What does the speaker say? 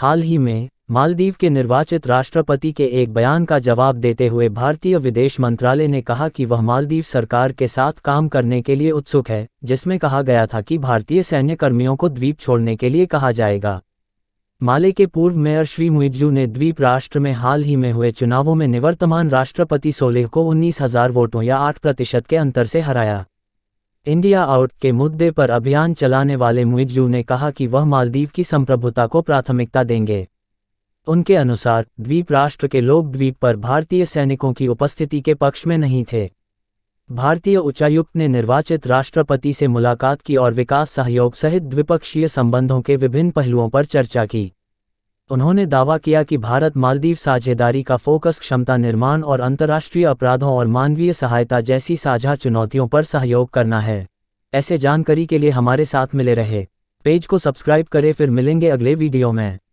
हाल ही में मालदीव के निर्वाचित राष्ट्रपति के एक बयान का जवाब देते हुए भारतीय विदेश मंत्रालय ने कहा कि वह मालदीव सरकार के साथ काम करने के लिए उत्सुक है जिसमें कहा गया था कि भारतीय सैन्य कर्मियों को द्वीप छोड़ने के लिए कहा जाएगा माले के पूर्व मेयर श्री मुइजू ने द्वीप राष्ट्र में हाल ही में हुए चुनावों में निवर्तमान राष्ट्रपति सोलेह को उन्नीस हजार वोटों या आठ प्रतिशत के अंतर से हराया इंडिया आउट के मुद्दे पर अभियान चलाने वाले मुइजू ने कहा कि वह मालदीव की संप्रभुता को प्राथमिकता देंगे उनके अनुसार द्वीप राष्ट्र के लोग द्वीप पर भारतीय सैनिकों की उपस्थिति के पक्ष में नहीं थे भारतीय उच्चायुक्त ने निर्वाचित राष्ट्रपति से मुलाकात की और विकास सहयोग सहित द्विपक्षीय संबंधों के विभिन्न पहलुओं पर चर्चा की उन्होंने दावा किया कि भारत मालदीव साझेदारी का फोकस क्षमता निर्माण और अंतर्राष्ट्रीय अपराधों और मानवीय सहायता जैसी साझा चुनौतियों पर सहयोग करना है ऐसे जानकारी के लिए हमारे साथ मिले रहे पेज को सब्सक्राइब करें फिर मिलेंगे अगले वीडियो में